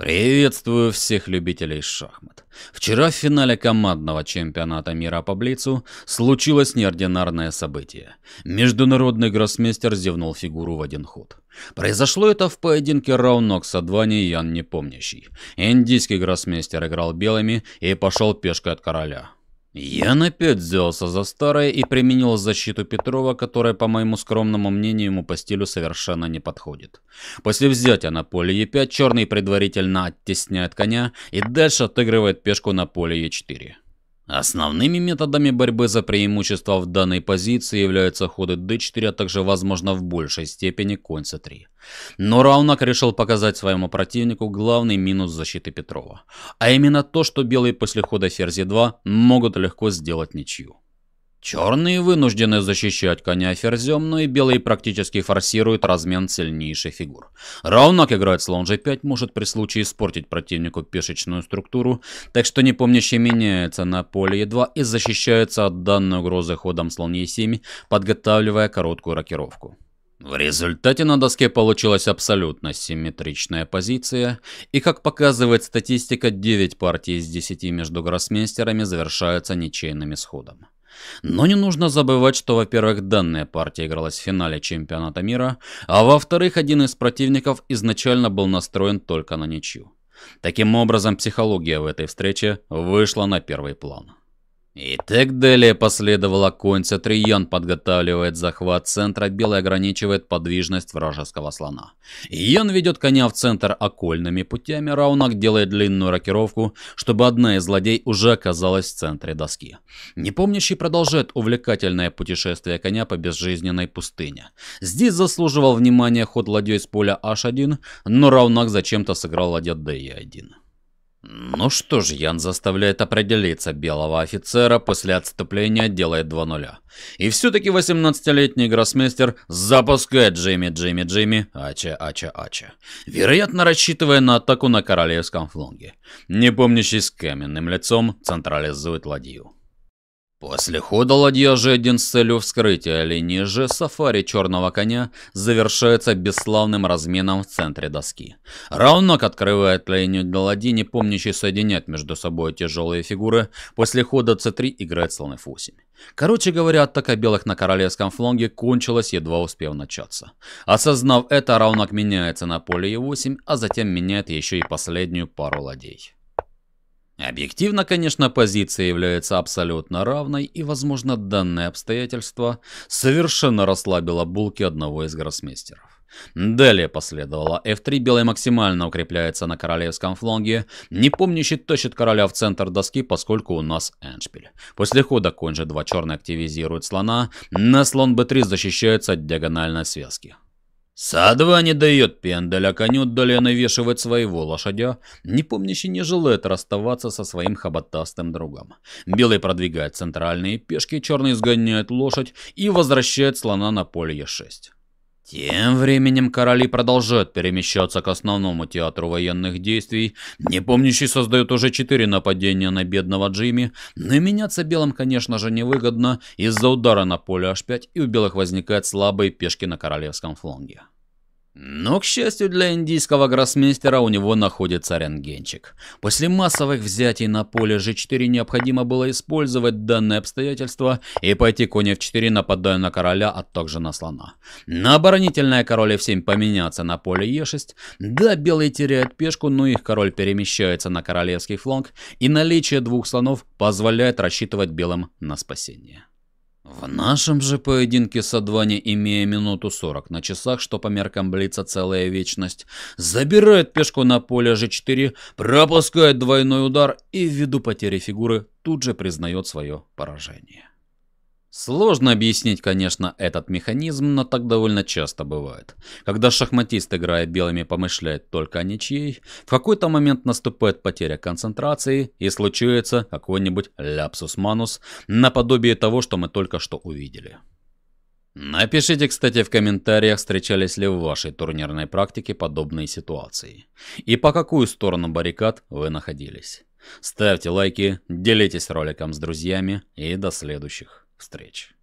Приветствую всех любителей шахмат. Вчера в финале командного чемпионата мира по Блицу случилось неординарное событие. Международный гроссмейстер зевнул фигуру в один ход. Произошло это в поединке Раунокса 2 не Ян Непомнящий. Индийский гроссмейстер играл белыми и пошел пешкой от короля. Ян опять взялся за старое и применил защиту Петрова, которая, по моему скромному мнению, ему по стилю совершенно не подходит. После взятия на поле Е5 черный предварительно оттесняет коня и дальше отыгрывает пешку на поле Е4. Основными методами борьбы за преимущество в данной позиции являются ходы d4, а также, возможно, в большей степени конь c3. Но Раунак решил показать своему противнику главный минус защиты Петрова, а именно то, что белые после хода ферзь 2 могут легко сделать ничью. Черные вынуждены защищать коня ферзем, но и белые практически форсируют размен сильнейших фигур. Равно как играть слон g5 может при случае испортить противнику пешечную структуру, так что непомнящий меняется на поле едва и защищается от данной угрозы ходом слон e7, подготавливая короткую рокировку. В результате на доске получилась абсолютно симметричная позиция, и как показывает статистика, 9 партий из 10 между гроссмейстерами завершаются ничейным исходом. Но не нужно забывать, что, во-первых, данная партия игралась в финале чемпионата мира, а во-вторых, один из противников изначально был настроен только на ничью. Таким образом, психология в этой встрече вышла на первый план. И так далее последовало конца. Триян подготавливает захват центра, Белый ограничивает подвижность вражеского слона. Йен ведет коня в центр окольными путями, Раунак делает длинную рокировку, чтобы одна из злодей уже оказалась в центре доски. Непомнящий продолжает увлекательное путешествие коня по безжизненной пустыне. Здесь заслуживал внимания ход ладьей с поля H1, но Раунак зачем-то сыграл ладья D1. Ну что ж, Ян заставляет определиться белого офицера, после отступления делает 2 нуля. И все-таки 18-летний гроссмейстер запускает Джимми, Джимми, Джимми, Ача, Ача, Ача. Вероятно, рассчитывая на атаку на королевском фланге. Непомнящий с каменным лицом централизует ладью. После хода ладья G1 с целью вскрытия линии G сафари черного коня завершается бесславным разменом в центре доски. Раунднок открывает линию для ладьи, не помнящий соединять между собой тяжелые фигуры. После хода C3 играет слон F8. Короче говоря, атака белых на королевском фланге кончилась, едва успев начаться. Осознав это, раунднок меняется на поле E8, а затем меняет еще и последнюю пару ладей. Объективно, конечно, позиция является абсолютно равной, и, возможно, данное обстоятельство совершенно расслабило булки одного из гроссмейстеров. Далее последовало f3, белый максимально укрепляется на королевском фланге, не помнящий тащит короля в центр доски, поскольку у нас эншпиль. После хода конь g2 черный активизирует слона, на слон b3 защищается от диагональной связки. Садва не дает пенделя а коню далее навешивать своего лошадя, не помнящий не желает расставаться со своим хоботастым другом. Белый продвигает центральные пешки, черный сгоняет лошадь и возвращает слона на поле Е6. Тем временем короли продолжают перемещаться к основному театру военных действий. Непомнящий создает уже четыре нападения на бедного Джимми, но меняться белым, конечно же, невыгодно. Из-за удара на поле H5 и у белых возникает слабые пешки на королевском фланге. Но, к счастью для индийского гроссмейстера, у него находится рентгенчик. После массовых взятий на поле g4 необходимо было использовать данное обстоятельство и пойти конь в 4 нападая на короля, а также на слона. На оборонительное король f7 поменяться на поле e6. Да, белые теряют пешку, но их король перемещается на королевский фланг, и наличие двух слонов позволяет рассчитывать белым на спасение. В нашем же поединке с Адвани, имея минуту 40 на часах, что по меркам Блица целая вечность, забирает пешку на поле g4, пропускает двойной удар и ввиду потери фигуры тут же признает свое поражение. Сложно объяснить, конечно, этот механизм, но так довольно часто бывает. Когда шахматист, играя белыми, помышляет только о ничьей, в какой-то момент наступает потеря концентрации и случается какой-нибудь ляпсус-манус, наподобие того, что мы только что увидели. Напишите, кстати, в комментариях, встречались ли в вашей турнирной практике подобные ситуации. И по какую сторону баррикад вы находились. Ставьте лайки, делитесь роликом с друзьями и до следующих встреч.